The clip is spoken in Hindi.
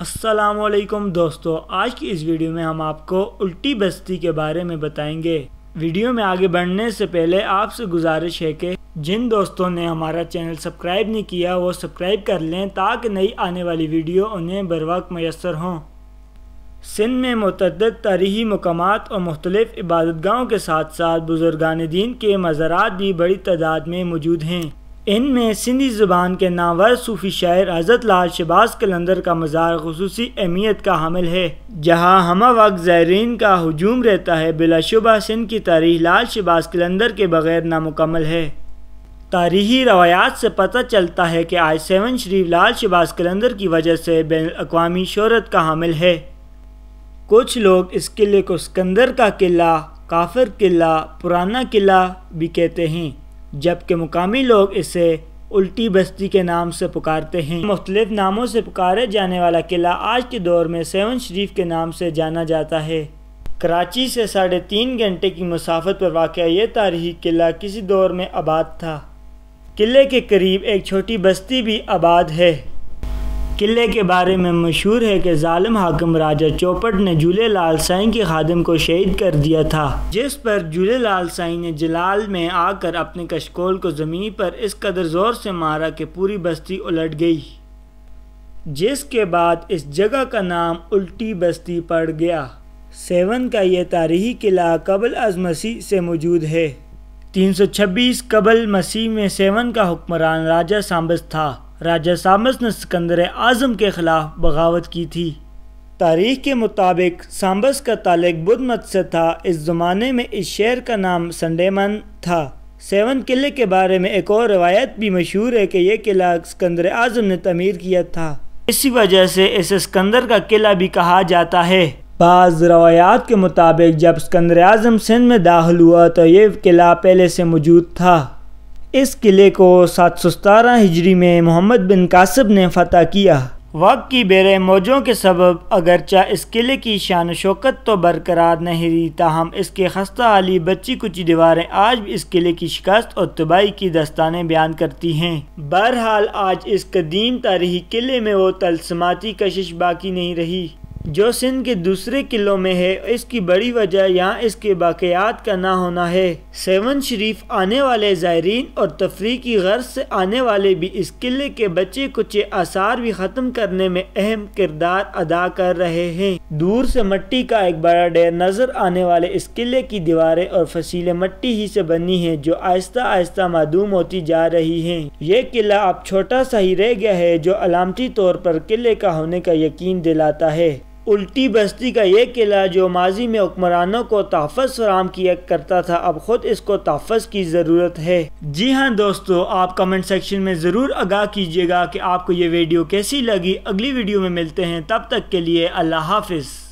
असलकम दोस्तों आज की इस वीडियो में हम आपको उल्टी बस्ती के बारे में बताएंगे वीडियो में आगे बढ़ने से पहले आपसे गुजारिश है कि जिन दोस्तों ने हमारा चैनल सब्सक्राइब नहीं किया वो सब्सक्राइब कर लें ताकि नई आने वाली वीडियो उन्हें बर वक्त मैसर हों सिंध में मतद तारीखी मकाम और मुख्तलिफ इबादत गाहों के साथ साथ बुजुर्गान दीन के मज़ारात भी बड़ी तादाद में मौजूद हैं इनमें सिंधी ज़ुबान के नावर सूफ़ी शायर हज़रत लाल शबाज कलंदर का मज़ार खसूस अहमियत का हामिल है जहाँ हम वक्त ज़ायरीन का हजूम रहता है बिलाशुबा सिंध की तारीख लाल शबाज कलंदर के बगैर नामुकमल है तारीखी रवायात से पता चलता है कि आज सेवन शरीफ लाल शबाज कलंदर की वजह से बैन अवी शहरत का हामिल है कुछ लोग इस किले को सिकंदर का किला काफिर किला पुराना किला भी कहते हैं जबकि मुकामी लोग इसे उल्टी बस्ती के नाम से पुकारते हैं मुख्तलिफ नामों से पुकारे जाने वाला किला आज के दौर में सेवन शरीफ के नाम से जाना जाता है कराची से साढ़े तीन घंटे की मुसाफत पर वाक़ यह तारीखी किला किसी दौर में आबाद था किले के करीब एक छोटी बस्ती भी आबाद है किले के बारे में मशहूर है कि जालिम हाकम राजा चौपट ने झूले लाल साई के खादम को शहीद कर दिया था जिस पर झूले लाल साई ने जलाल में आकर अपने कशकोल को ज़मीन पर इस कदर ज़ोर से मारा कि पूरी बस्ती उलट गई जिसके बाद इस जगह का नाम उल्टी बस्ती पड़ गया सेवन का यह तारीखी किला कबल अज मसीह से मौजूद है 326 कबल मसीह में सेवन का हुक्मरान राजा सांबस था राजा सामस ने सिकंदर आज़म के ख़िलाफ़ बगावत की थी तारीख के मुताबिक सांबस का ताल्लुक बुद्ध मत से था इस ज़माने में इस शहर का नाम संडेमन था सेवन किले के बारे में एक और रवायत भी मशहूर है कि यह किला सिकंदर आज़म ने तमीर किया था इसी वजह से इसे सिकंदर का किला भी कहा जाता है बाज़ रवायात के मुताबिक जब सिकंदर आज़म सिंध में दाखिल हुआ तो ये किला पहले से मौजूद था इस किले को सात सौ सतारह हिजरी में मोहम्मद बिन कासिब ने फतह किया वक्त की बेरे मौजों के सबब अगरचा इस किले की शान शौकत तो बरकरार नहीं रही ताहम इसके खस्ता आली बच्ची कुची दीवारें आज भी इस किले की शिकस्त और तबाही की दस्तानें बयान करती हैं बहरहाल आज इस कदीम तारीखी किले में वो तलसमाती कशिश बाकी नहीं रही जो सिंध के दूसरे किलों में है इसकी बड़ी वजह यहाँ इसके बाक़ियात का ना होना है सेवन शरीफ आने वाले ज़ायरीन और तफरी की गर्ज से आने वाले भी इस किले के बचे कुचे आसार भी ख़त्म करने में अहम किरदार अदा कर रहे हैं दूर से मट्टी का एक बड़ा डेर नज़र आने वाले इस किले की दीवारें और फसीलें मट्टी ही से बनी हैं जो आहिस्ता आहिस्ता मदूम होती जा रही हैं ये किला अब छोटा सा ही रह गया है जो अलामती तौर पर किले का होने का यकीन दिलाता है उल्टी बस्ती का ये किला जो माजी में हुक्मरानों को तहफ़ फराम किया करता था अब खुद इसको तहफ़ की ज़रूरत है जी हाँ दोस्तों आप कमेंट सेक्शन में ज़रूर आगाह कीजिएगा कि आपको ये वीडियो कैसी लगी अगली वीडियो में मिलते हैं तब तक के लिए अल्लाह हाफिज़